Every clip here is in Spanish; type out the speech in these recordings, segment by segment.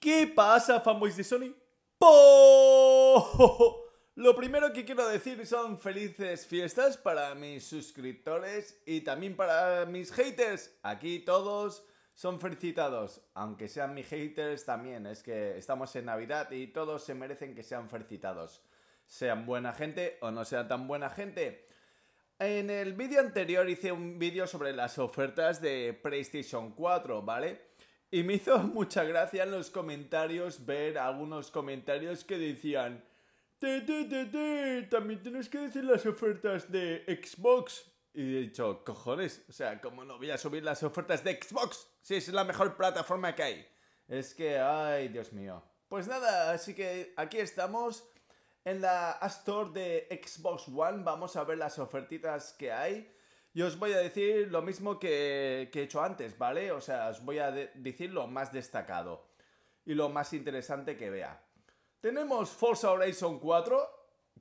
qué pasa, fanboys de Sony? ¡Po! Lo primero que quiero decir son felices fiestas para mis suscriptores y también para mis haters. Aquí todos son felicitados, aunque sean mis haters también. Es que estamos en Navidad y todos se merecen que sean felicitados. Sean buena gente o no sean tan buena gente. En el vídeo anterior hice un vídeo sobre las ofertas de PlayStation 4, ¿vale? Y me hizo mucha gracia en los comentarios ver algunos comentarios que decían, te, te, te, te, también tienes que decir las ofertas de Xbox. Y he dicho, cojones, o sea, ¿cómo no voy a subir las ofertas de Xbox? Si es la mejor plataforma que hay. Es que, ay, Dios mío. Pues nada, así que aquí estamos. En la astor Store de Xbox One vamos a ver las ofertitas que hay. Y os voy a decir lo mismo que, he hecho antes, ¿vale? O sea, os voy a decir lo más destacado y lo más interesante que vea. Tenemos Forza Horizon 4.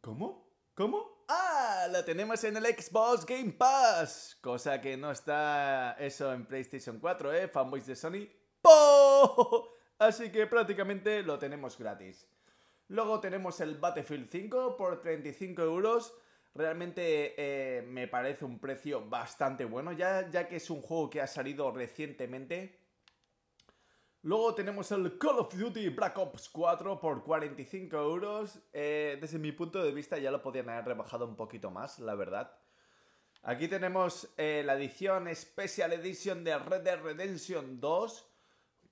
¿Cómo? ¿Cómo? ¡Ah! La tenemos en el Xbox Game Pass. Cosa que no está eso en PlayStation 4, ¿eh? Fanboys de Sony. ¡Po! Así que prácticamente lo tenemos gratis. Luego tenemos el Battlefield 5 por 35 euros Realmente eh, me parece un precio bastante bueno, ya, ya que es un juego que ha salido recientemente. Luego tenemos el Call of Duty Black Ops 4 por 45 euros. Eh, desde mi punto de vista ya lo podían haber rebajado un poquito más, la verdad. Aquí tenemos eh, la edición Special Edition de Red Dead Redemption 2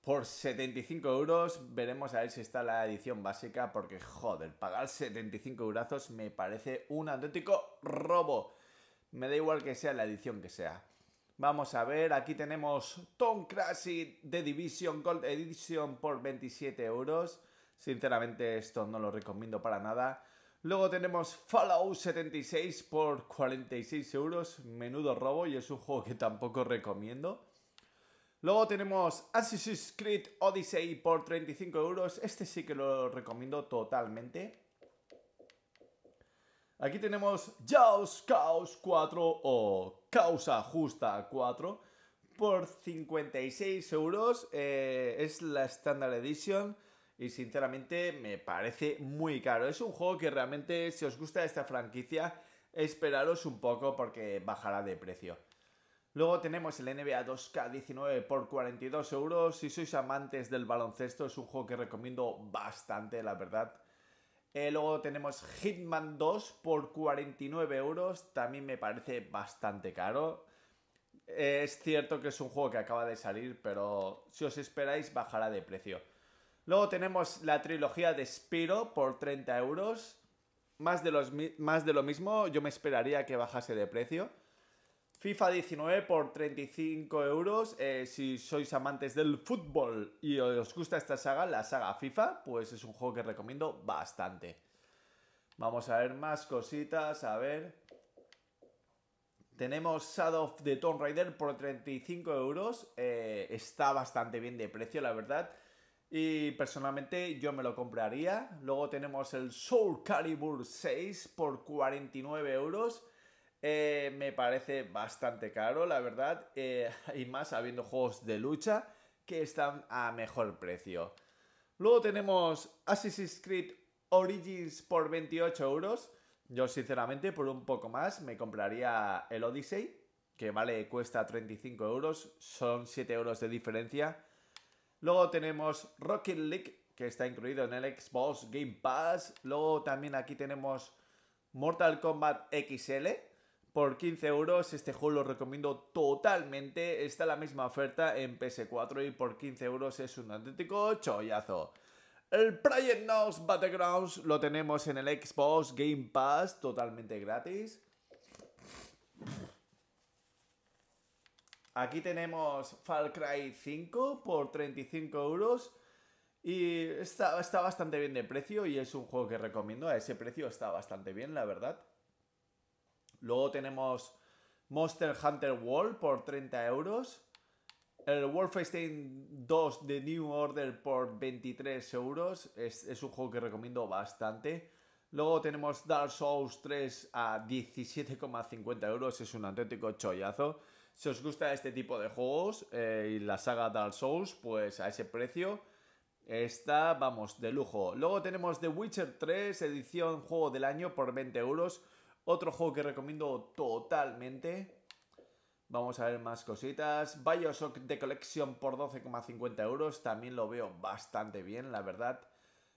por 75 euros. Veremos a ver si está la edición básica, porque joder, pagar 75 euros me parece un auténtico robo. Me da igual que sea la edición que sea. Vamos a ver, aquí tenemos Tom Crashy de Division Gold Edition por 27 euros. Sinceramente esto no lo recomiendo para nada. Luego tenemos Fallout 76 por 46 euros. Menudo robo y es un juego que tampoco recomiendo. Luego tenemos Assassin's Creed Odyssey por 35 euros. Este sí que lo recomiendo totalmente. Aquí tenemos Jaws Chaos 4 o Causa Justa 4 por 56 euros. Eh, es la Standard Edition y sinceramente me parece muy caro. Es un juego que realmente si os gusta esta franquicia esperaros un poco porque bajará de precio. Luego tenemos el NBA 2K19 por 42 euros. Si sois amantes del baloncesto, es un juego que recomiendo bastante, la verdad. Eh, luego tenemos Hitman 2 por 49 euros. También me parece bastante caro. Eh, es cierto que es un juego que acaba de salir, pero si os esperáis, bajará de precio. Luego tenemos la trilogía de Spiro por 30 euros. más de lo mismo, yo me esperaría que bajase de precio. FIFA 19 por 35 euros. Eh, si sois amantes del fútbol y os gusta esta saga, la saga FIFA, pues es un juego que recomiendo bastante. Vamos a ver más cositas, a ver. Tenemos Shadow of the Tomb Raider por 35 euros. Eh, está bastante bien de precio, la verdad. Y personalmente yo me lo compraría. Luego tenemos el Soul Calibur 6 por 49 euros. Eh, me parece bastante caro, la verdad, eh, y más habiendo juegos de lucha que están a mejor precio. Luego tenemos Assassin's Creed Origins por 28 euros. Yo sinceramente por un poco más me compraría el Odyssey, que vale, cuesta 35 euros, son 7 euros de diferencia. Luego tenemos Rocket League, que está incluido en el Xbox Game Pass. Luego también aquí tenemos Mortal Kombat XL, por 15 euros. Este juego lo recomiendo totalmente. Está la misma oferta en PS4 y por 15 euros es un auténtico chollazo. El Project Nose Battlegrounds lo tenemos en el Xbox Game Pass totalmente gratis. Aquí tenemos Far Cry 5 por 35 euros. Y está bastante bien de precio y es un juego que recomiendo. A ese precio está bastante bien, la verdad. Luego tenemos Monster Hunter World por 30 euros. El Wolfenstein 2 de New Order por 23 euros. Es, un juego que recomiendo bastante. Luego tenemos Dark Souls 3 a 17,50 euros. Es un auténtico chollazo. Si os gusta este tipo de juegos eh, y la saga Dark Souls, pues a ese precio está, vamos, de lujo. Luego tenemos The Witcher 3, edición juego del año por 20 euros otro juego que recomiendo totalmente. Vamos a ver más cositas. Bioshock de Collection por 12,50 euros. También lo veo bastante bien, la verdad.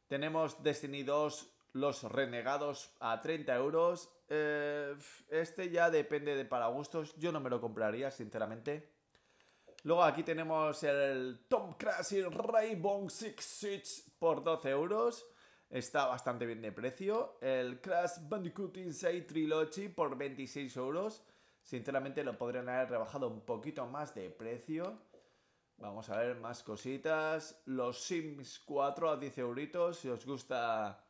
Tenemos Destiny 2, Los Renegados a 30 euros. Eh, este ya depende de para gustos. Yo no me lo compraría, sinceramente. Luego aquí tenemos el Tom Crash y Rainbow Six Siege por 12 euros. Está bastante bien de precio. El Crash Bandicoot Inside trilochi por 26 euros. Sinceramente lo podrían haber rebajado un poquito más de precio. Vamos a ver más cositas. Los Sims 4 a 10 euritos. Si os gusta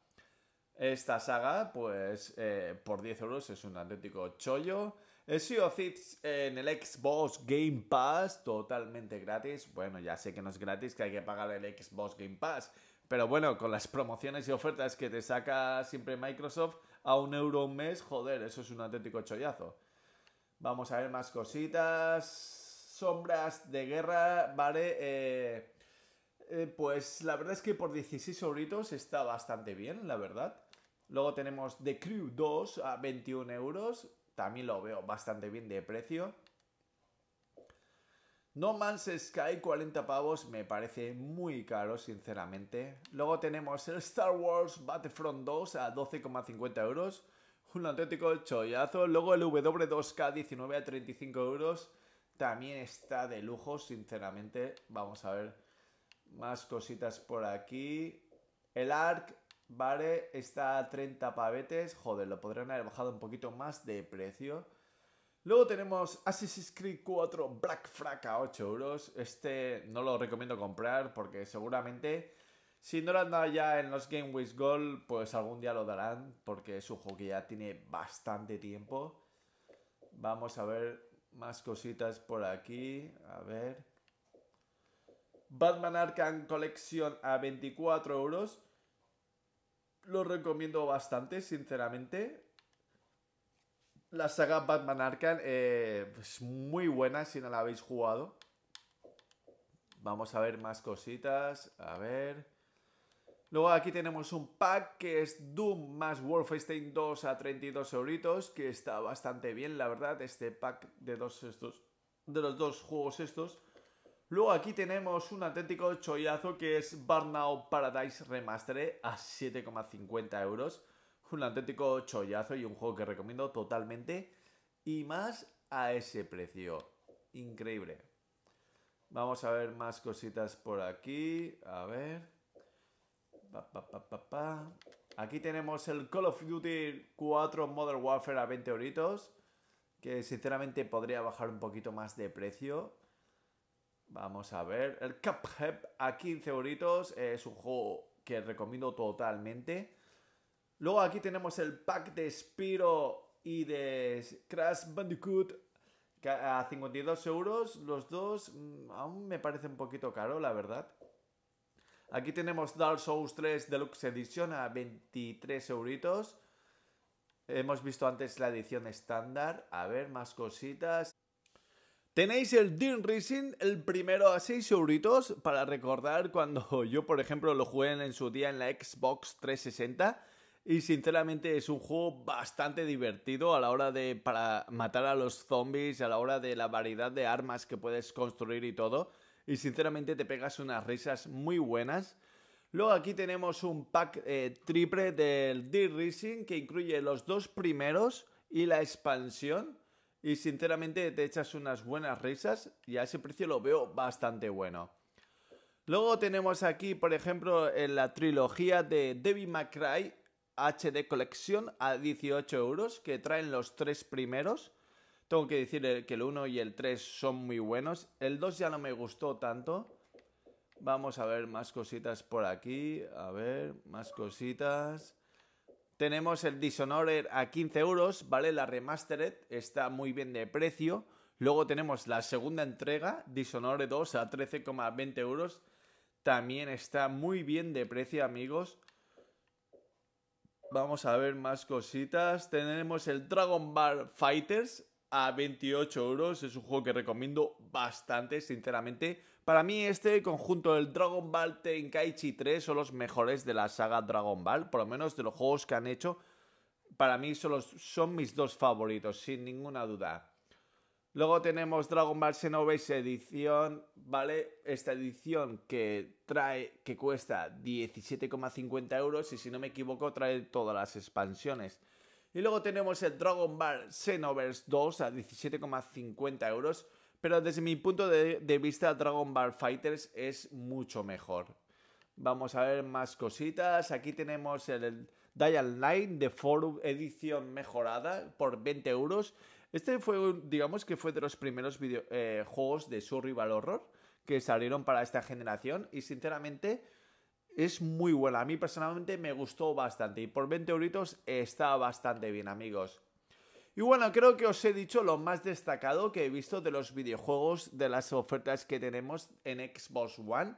esta saga, pues eh, por 10 euros es un auténtico chollo. El eh, Sea of Thieves en el Xbox Game Pass, totalmente gratis. Bueno, ya sé que no es gratis, que hay que pagar el Xbox Game Pass. Pero bueno, con las promociones y ofertas que te saca siempre Microsoft a un euro un mes, joder, eso es un auténtico chollazo. Vamos a ver más cositas. Sombras de guerra, vale. Eh, eh, pues la verdad es que por 16 euritos está bastante bien, la verdad. Luego tenemos The Crew 2 a 21 euros. También lo veo bastante bien de precio. No Man's Sky, 40 pavos, me parece muy caro, sinceramente. Luego tenemos el Star Wars Battlefront 2 a 12,50 euros. Un auténtico chollazo. Luego el W2K 19 a 35 euros. También está de lujo, sinceramente. Vamos a ver más cositas por aquí. El Ark, vale, está a 30 pavetes. Joder, lo podrían haber bajado un poquito más de precio. Luego tenemos Assassin's Creed 4 Black Flag a 8 euros. Este no lo recomiendo comprar porque seguramente si no lo han dado ya en los Game With Gold, pues algún día lo darán porque es un juego que ya tiene bastante tiempo. Vamos a ver más cositas por aquí. A ver. Batman Arkham Collection a 24 euros. Lo recomiendo bastante, sinceramente la saga Batman Arkham eh, es pues, muy buena si no la habéis jugado. Vamos a ver más cositas. A ver. Luego aquí tenemos un pack que es Doom más Wolfenstein 2 a 32 euritos, que está bastante bien, la verdad, este pack de dos estos, de los dos juegos estos. Luego aquí tenemos un auténtico chollazo que es Burnout Paradise Remastered a 7,50 euros un auténtico chollazo y un juego que recomiendo totalmente. Y más a ese precio. Increíble. Vamos a ver más cositas por aquí. A ver. aquí tenemos el Call of Duty 4 Modern Warfare a 20 euritos. Que sinceramente podría bajar un poquito más de precio. Vamos a ver. El Cuphead a 15 euritos. Es un juego que recomiendo totalmente. Luego aquí tenemos el pack de Spiro y de Crash Bandicoot a 52 euros. Los dos mm, aún me parece un poquito caro, la verdad. Aquí tenemos Dark Souls 3 Deluxe Edition a 23 euros Hemos visto antes la edición estándar. A ver, más cositas. Tenéis el Dean Racing, el primero a 6 euros para recordar cuando yo, por ejemplo, lo jugué en su día en la Xbox 360 y sinceramente es un juego bastante divertido a la hora de para matar a los zombies, a la hora de la variedad de armas que puedes construir y todo. Y sinceramente te pegas unas risas muy buenas. Luego aquí tenemos un pack eh, triple del D-Racing que incluye los dos primeros y la expansión. Y sinceramente te echas unas buenas risas y a ese precio lo veo bastante bueno. Luego tenemos aquí, por ejemplo, en la trilogía de Debbie mccray HD Collection a 18 euros, que traen los tres primeros. Tengo que decir que el 1 y el 3 son muy buenos. El 2 ya no me gustó tanto. Vamos a ver más cositas por aquí. A ver, más cositas. Tenemos el Dishonored a 15 euros, ¿vale? La remastered está muy bien de precio. Luego tenemos la segunda entrega, Dishonored 2 a 13,20 euros. También está muy bien de precio, amigos. Vamos a ver más cositas. Tenemos el Dragon Ball Fighters a 28 euros. Es un juego que recomiendo bastante, sinceramente. Para mí este conjunto del Dragon Ball Tenkaichi 3 son los mejores de la saga Dragon Ball, por lo menos de los juegos que han hecho. Para mí son, son mis dos favoritos, sin ninguna duda. Luego tenemos Dragon Ball Xenoverse edición, ¿vale? Esta edición que trae, que cuesta 17,50 euros y si no me equivoco trae todas las expansiones. Y luego tenemos el Dragon Ball Xenoverse 2 a 17,50 euros, pero desde mi punto de, vista Dragon Ball Fighters es mucho mejor. Vamos a ver más cositas. Aquí tenemos el, Dial Line de Forum edición mejorada por 20 euros este fue, digamos que fue de los primeros videojuegos eh, juegos de survival horror que salieron para esta generación y sinceramente es muy buena. A mí personalmente me gustó bastante y por 20 euritos está bastante bien, amigos. Y bueno, creo que os he dicho lo más destacado que he visto de los videojuegos, de las ofertas que tenemos en Xbox One.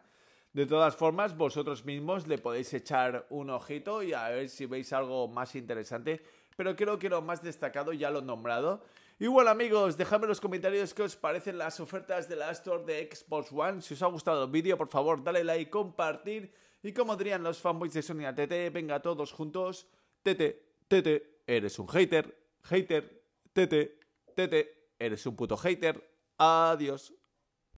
De todas formas, vosotros mismos le podéis echar un ojito y a ver si veis algo más interesante pero creo que lo más destacado ya lo he nombrado. igual amigos, dejadme en los comentarios qué os parecen las ofertas de la Store de Xbox One. Si os ha gustado el vídeo, por favor, dale like, compartir. Y como dirían los fanboys de Sony TT, venga todos juntos. TT, TT, eres un hater, hater, TT, TT, eres un puto hater. Adiós.